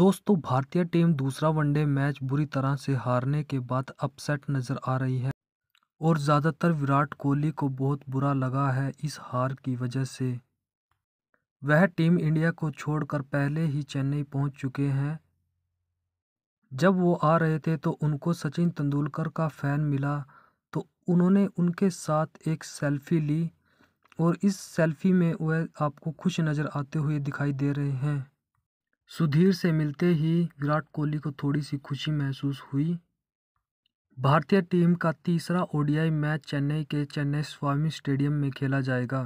दोस्तों भारतीय टीम दूसरा वनडे मैच बुरी तरह से हारने के बाद अपसेट नज़र आ रही है और ज़्यादातर विराट कोहली को बहुत बुरा लगा है इस हार की वजह से वह टीम इंडिया को छोड़कर पहले ही चेन्नई पहुंच चुके हैं जब वो आ रहे थे तो उनको सचिन तेंदुलकर का फ़ैन मिला तो उन्होंने उनके साथ एक सेल्फ़ी ली और इस सेल्फ़ी में वह आपको खुश नज़र आते हुए दिखाई दे रहे हैं सुधीर से मिलते ही विराट कोहली को थोड़ी सी खुशी महसूस हुई भारतीय टीम का तीसरा ओडीआई मैच चेन्नई के चेन्नई स्वामी स्टेडियम में खेला जाएगा